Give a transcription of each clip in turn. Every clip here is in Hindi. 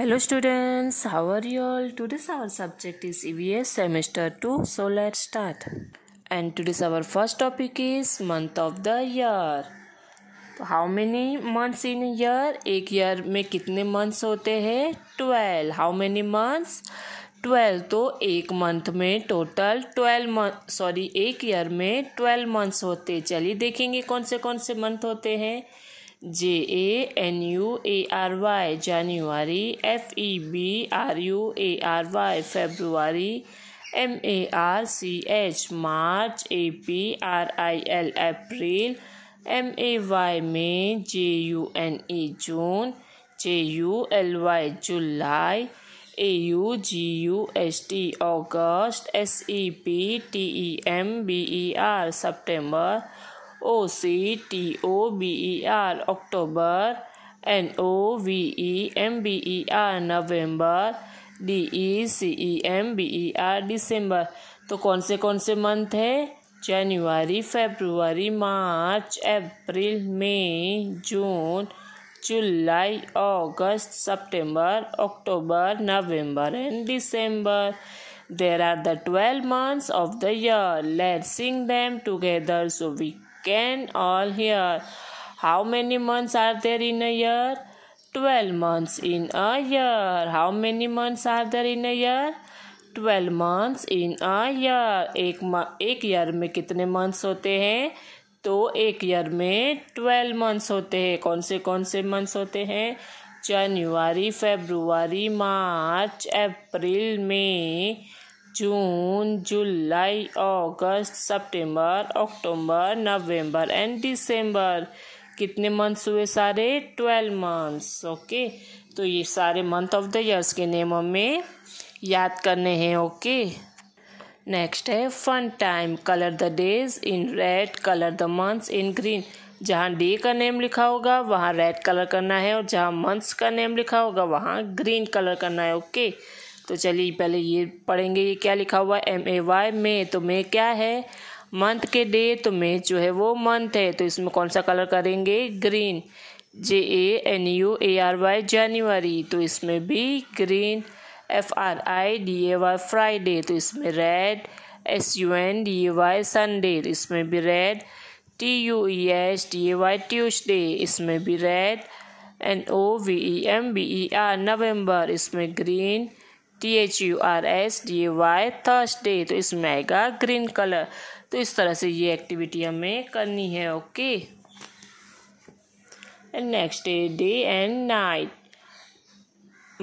Hello students how are you all today's our subject is EVS semester two so let start and today's our first topic is month of the year how many months in year एक ईयर में कितने मंथ्स होते हैं twelve how many months twelve तो एक मंथ में टोटल ट्वेल्व मंथ सॉरी एक ईयर में ट्वेल्व मंथ्स होते चलिए देखेंगे कौन से कौन से मंथ होते हैं J A N U A R Y January F E B R U A R Y February M A R C H March A P R I L April M A Y May J U N E June J U L Y July A U G U S T August S E P T E M B E R September O C T O B E are October N O V E M B E R November D E C E M B E R December तो कौन से कौन से मंथ है January February March April May June July August September October November and December there are the twelve months of the year let sing them together so we can all hear. How many months are there in a year? 12 months in a year. How many months are there in a year? 12 months in a year. एक एक ईयर में कितने मंथ्स होते हैं तो एक ईयर में ट्वेल्व मंथ्स होते हैं कौन से कौन से मंथ्स होते हैं जनवरी February March April May June July August September October November and दिसंबर कितने मंथ्स हुए सारे ट्वेल्व मंथ्स ओके तो ये सारे मंथ ऑफ द ईयर्स के नेम हमें याद करने हैं ओके नेक्स्ट है fun time colour the days in red colour the months in green जहाँ डे का नेम लिखा होगा वहाँ रेड कलर करना है और जहाँ मंथ्स का नेम लिखा होगा वहाँ ग्रीन कलर करना है ओके okay? तो चलिए पहले ये पढ़ेंगे ये क्या लिखा हुआ है एम ए वाई में तो मे क्या है मंथ के डे तो मे जो है वो मंथ है तो इसमें कौन सा कलर करेंगे green J A N U A R Y January तो इसमें भी green F R I D A Y Friday तो इसमें red S U N D A Y Sunday तो इसमें भी red T U E S D A Y Tuesday इसमें भी red N O V E M B E R November इसमें green T H U R S D Y Thursday तो इसमें आएगा ग्रीन कलर तो इस तरह से ये एक्टिविटी हमें करनी है okay and next day day and night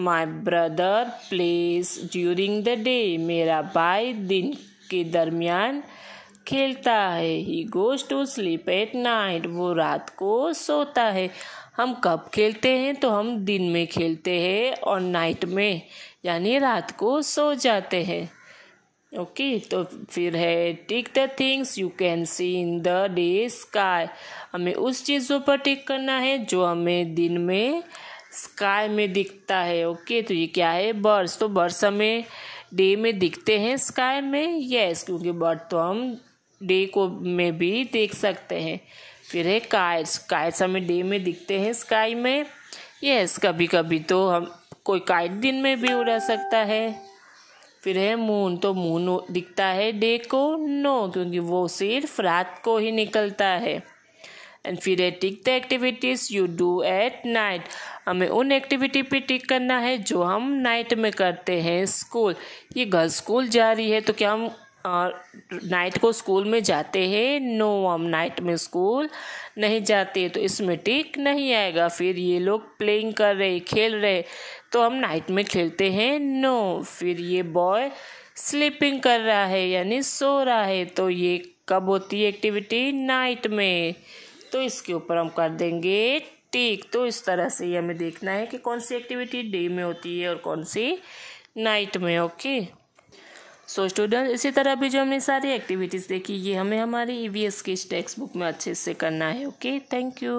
my brother plays during the day मेरा भाई दिन के दरमियान खेलता है ही goes to sleep at night वो रात को सोता है हम कब खेलते हैं तो हम दिन में खेलते हैं और नाइट में यानी रात को सो जाते हैं ओके okay, तो फिर है tick the things you can see in the day sky हमें उस चीज़ों पर टिक करना है जो हमें दिन में स्काई में दिखता है ओके okay, तो ये क्या है बर्ड्स तो बर्ड्स हमें डे में दिखते हैं स्काई में यस क्योंकि बर्ड तो हम डे को में भी देख सकते हैं फिर है काइट्स काइट्स हमें डे में दिखते हैं स्काई में यस कभी कभी तो हम कोई काइट दिन में भी उड़ा सकता है फिर है मून तो मून दिखता है डे को नो क्योंकि वो सिर्फ रात को ही निकलता है एंड फिर है tick the activities you do at night हमें उन एक्टिविटी पे टिक करना है जो हम नाइट में करते हैं स्कूल ये गर्ल्स स्कूल जा रही है तो क्या हम नाइट को स्कूल में जाते हैं नो हम नाइट में स्कूल नहीं जाते तो इसमें टिक नहीं आएगा फिर ये लोग प्लेइंग कर रहे खेल रहे तो हम नाइट में खेलते हैं नो फिर ये बॉय स्लीपिंग कर रहा है यानी सो रहा है तो ये कब होती है एक्टिविटी नाइट में तो इसके ऊपर हम कर देंगे टिक तो इस तरह से हमें देखना है कि कौन सी एक्टिविटी डे में होती है और कौन सी नाइट में ओके सो so, स्टूडेंट इसी तरह भी जो हमने सारी एक्टिविटीज़ देखी ये हमें हमारी ई वी एस की टेक्स्ट बुक में अच्छे से करना है ओके थैंक यू